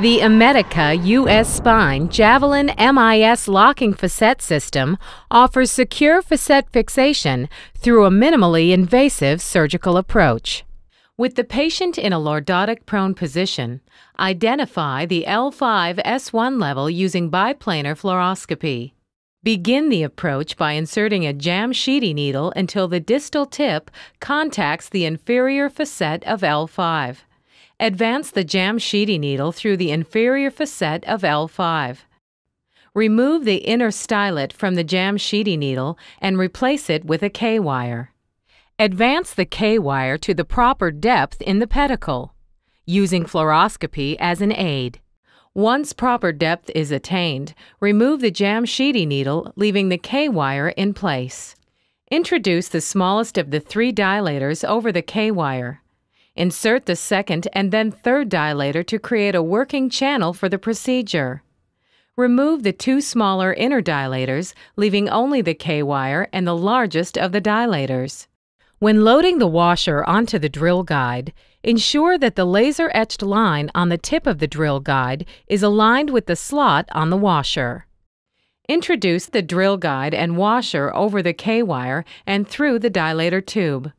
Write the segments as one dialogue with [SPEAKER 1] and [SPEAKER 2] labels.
[SPEAKER 1] The Emetica U.S. Spine Javelin MIS locking facet system offers secure facet fixation through a minimally invasive surgical approach. With the patient in a lordotic prone position, identify the L5-S1 level using biplanar fluoroscopy. Begin the approach by inserting a jam sheety needle until the distal tip contacts the inferior facet of L5. Advance the jam sheeting needle through the inferior facet of L5. Remove the inner stylet from the jam sheeting needle and replace it with a K-wire. Advance the K-wire to the proper depth in the pedicle, using fluoroscopy as an aid. Once proper depth is attained, remove the jam sheeting needle, leaving the K-wire in place. Introduce the smallest of the three dilators over the K-wire. Insert the second and then third dilator to create a working channel for the procedure. Remove the two smaller inner dilators, leaving only the K-wire and the largest of the dilators. When loading the washer onto the drill guide, ensure that the laser-etched line on the tip of the drill guide is aligned with the slot on the washer. Introduce the drill guide and washer over the K-wire and through the dilator tube.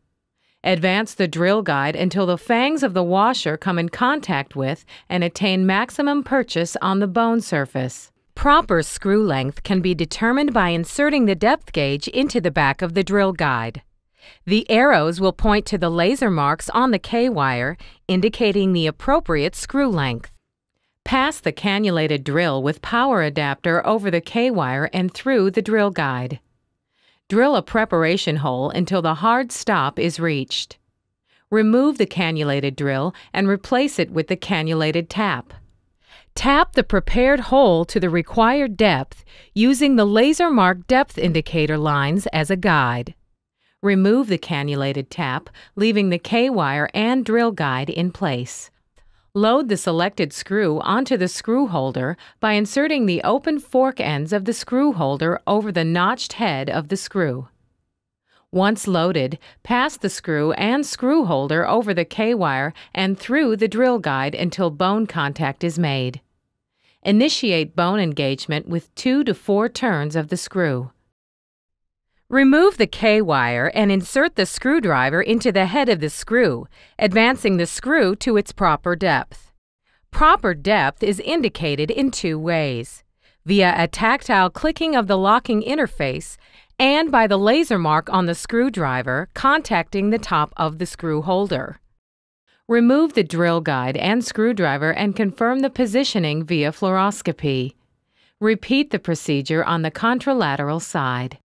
[SPEAKER 1] Advance the drill guide until the fangs of the washer come in contact with and attain maximum purchase on the bone surface. Proper screw length can be determined by inserting the depth gauge into the back of the drill guide. The arrows will point to the laser marks on the K-wire, indicating the appropriate screw length. Pass the cannulated drill with power adapter over the K-wire and through the drill guide. Drill a preparation hole until the hard stop is reached. Remove the cannulated drill and replace it with the cannulated tap. Tap the prepared hole to the required depth using the laser mark depth indicator lines as a guide. Remove the cannulated tap, leaving the K-wire and drill guide in place. Load the selected screw onto the screw holder by inserting the open fork ends of the screw holder over the notched head of the screw. Once loaded, pass the screw and screw holder over the K-wire and through the drill guide until bone contact is made. Initiate bone engagement with two to four turns of the screw. Remove the K wire and insert the screwdriver into the head of the screw, advancing the screw to its proper depth. Proper depth is indicated in two ways via a tactile clicking of the locking interface and by the laser mark on the screwdriver contacting the top of the screw holder. Remove the drill guide and screwdriver and confirm the positioning via fluoroscopy. Repeat the procedure on the contralateral side.